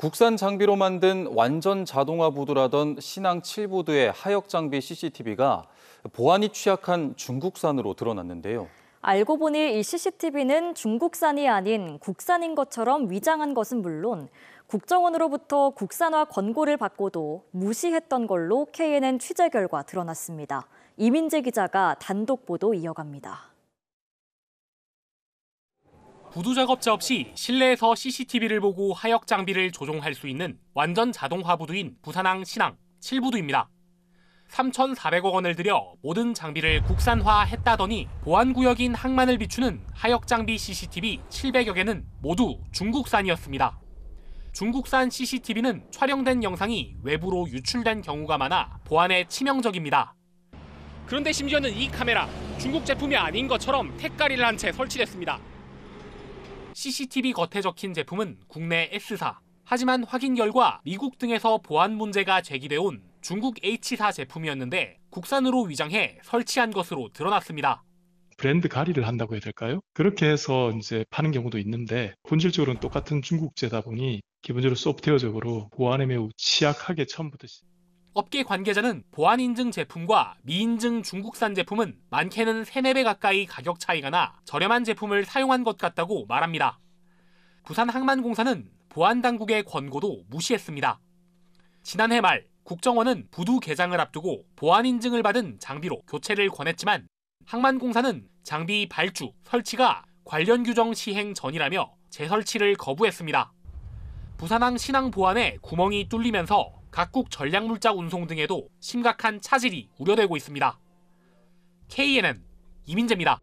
국산 장비로 만든 완전 자동화 부두라던 신앙 7부두의 하역 장비 CCTV가 보안이 취약한 중국산으로 드러났는데요. 알고 보니 이 CCTV는 중국산이 아닌 국산인 것처럼 위장한 것은 물론 국정원으로부터 국산화 권고를 받고도 무시했던 걸로 KNN 취재 결과 드러났습니다. 이민재 기자가 단독 보도 이어갑니다. 구두 작업자 없이 실내에서 CCTV를 보고 하역 장비를 조종할 수 있는 완전 자동화 부두인 부산항 신항 7부두입니다. 3,400억 원을 들여 모든 장비를 국산화했다더니 보안구역인 항만을 비추는 하역장비 CCTV 700여 개는 모두 중국산이었습니다. 중국산 CCTV는 촬영된 영상이 외부로 유출된 경우가 많아 보안에 치명적입니다. 그런데 심지어는 이 카메라 중국 제품이 아닌 것처럼 택가리를 한 채 설치됐습니다. CCTV 겉에 적힌 제품은 국내 S사. 하지만 확인 결과 미국 등에서 보안 문제가 제기돼 온 중국 H사 제품이었는데 국산으로 위장해 설치한 것으로 드러났습니다. 브랜드 가리를 한다고 해야 될까요? 그렇게 해서 이제 파는 경우도 있는데 본질적으로는 똑같은 중국제다 보니 기본적으로 소프트웨어적으로 보안에 매우 취약하게 처음부터 업계 관계자는 보안 인증 제품과 미인증 중국산 제품은 많게는 3, 4배 가까이 가격 차이가 나 저렴한 제품을 사용한 것 같다고 말합니다. 부산항만공사는 보안 당국의 권고도 무시했습니다. 지난해 말 국정원은 부두 개장을 앞두고 보안 인증을 받은 장비로 교체를 권했지만 항만공사는 장비 발주, 설치가 관련 규정 시행 전이라며 재설치를 거부했습니다. 부산항 신항 보안에 구멍이 뚫리면서 각국 전략물자 운송 등에도 심각한 차질이 우려되고 있습니다. KNN 이민재입니다.